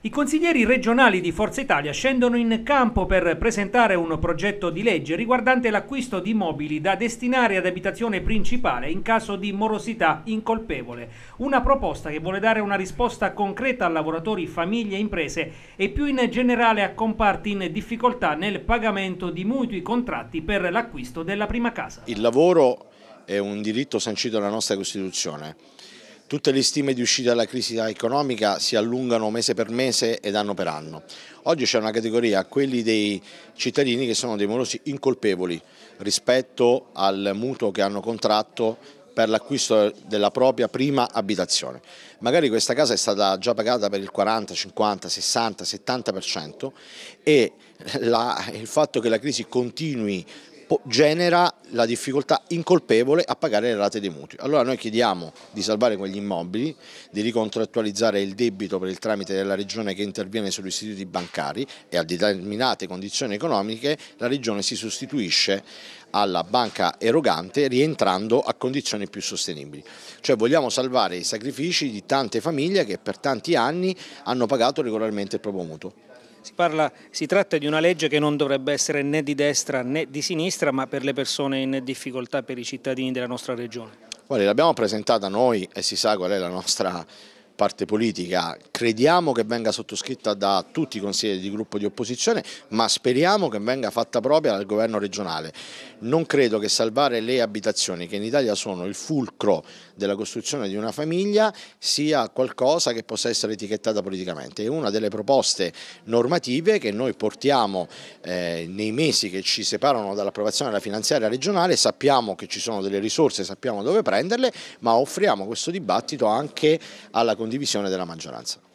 I consiglieri regionali di Forza Italia scendono in campo per presentare un progetto di legge riguardante l'acquisto di mobili da destinare ad abitazione principale in caso di morosità incolpevole. Una proposta che vuole dare una risposta concreta a lavoratori, famiglie e imprese e più in generale a comparti in difficoltà nel pagamento di mutui contratti per l'acquisto della prima casa. Il lavoro è un diritto sancito dalla nostra Costituzione Tutte le stime di uscita dalla crisi economica si allungano mese per mese ed anno per anno. Oggi c'è una categoria, quelli dei cittadini che sono dei morosi incolpevoli rispetto al mutuo che hanno contratto per l'acquisto della propria prima abitazione. Magari questa casa è stata già pagata per il 40, 50, 60, 70% e la, il fatto che la crisi continui tempo genera la difficoltà incolpevole a pagare le rate dei mutui. Allora noi chiediamo di salvare quegli immobili, di ricontrattualizzare il debito per il tramite della Regione che interviene sugli istituti bancari e a determinate condizioni economiche la Regione si sostituisce alla banca erogante rientrando a condizioni più sostenibili. Cioè vogliamo salvare i sacrifici di tante famiglie che per tanti anni hanno pagato regolarmente il proprio mutuo. Si, parla, si, tratta di una legge che non dovrebbe essere né di destra né di sinistra, ma per le persone in difficoltà, per i cittadini della nostra regione. Guardi, l'abbiamo presentata noi e si sa qual è la nostra parte politica, crediamo che venga sottoscritta da tutti i consiglieri di gruppo di opposizione, ma speriamo che venga fatta propria dal governo regionale. Non credo che salvare le abitazioni, che in Italia sono il fulcro della costruzione di una famiglia, sia qualcosa che possa essere etichettata politicamente. È una delle proposte normative che noi portiamo eh, nei mesi che ci separano dall'approvazione della finanziaria regionale, sappiamo che ci sono delle risorse, sappiamo dove prenderle, ma offriamo questo dibattito anche alla Consigliere condivisione della maggioranza.